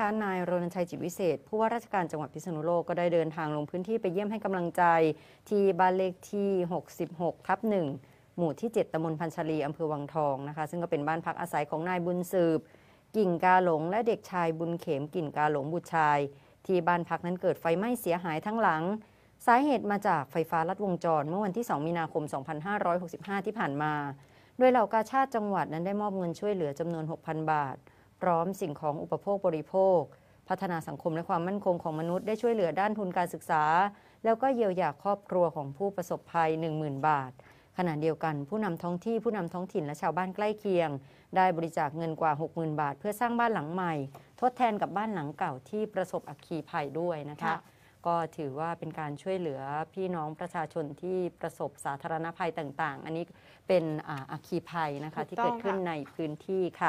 คะนายรณชัยจิตวิเศษ ผู้ว่าราชการจังหวัดพิษณุโลกก็ได้เดินทางลงพื้นที่ไปเยี่ยมให้กำลังใจ ที่บ้านเลขที่ 66ทับหนึ่งหมู่ที่ 7ตำบลพันชลีอำเภอวังทองนะคะซึ่งก็เป็นบ้านพักอาศัยของนายบุญสืบ กิ่งกาหลงและเด็กชายบุญเข็มกิ่งกาหลงบุตรชาย ที่บ้านพักนั้นเกิดไฟไหม้เสียหายทั้งหลังสาเหตุมาจากไฟฟ้าลัดวงจร เมื่อวันที่ 2 มีนาคม 2565 ที่ผ่านมาโดยเหล่ากาชาติจังหวัดนั้นได้มอบเงินช่วยเหลือจำนวน 6,000 บาทพร้อมสิ่งของอุปโภคบริโภค พัฒนาสังคมและความมั่นคงของมนุษย์ ได้ช่วยเหลือด้านทุนการศึกษา แล้วก็เยียวยาครอบครัวของผู้ประสบภัย 10,000 บาท ขณะเดียวกันผู้นำท้องที่ผู้นำท้องถิ่นและชาวบ้านใกล้เคียง ได้บริจาคเงินกว่า 60,000 บาท เพื่อสร้างบ้านหลังใหม่ ทดแทนกับบ้านหลังเก่าที่ประสบอัคคีภัยด้วยนะคะก็ถือว่าเป็นการช่วยเหลือพี่น้องประชาชนที่ประสบสาธารณภัยต่างๆ อันนี้เป็นอัคคีภัยนะคะที่เกิดขึ้นในพื้นที่ค่ะ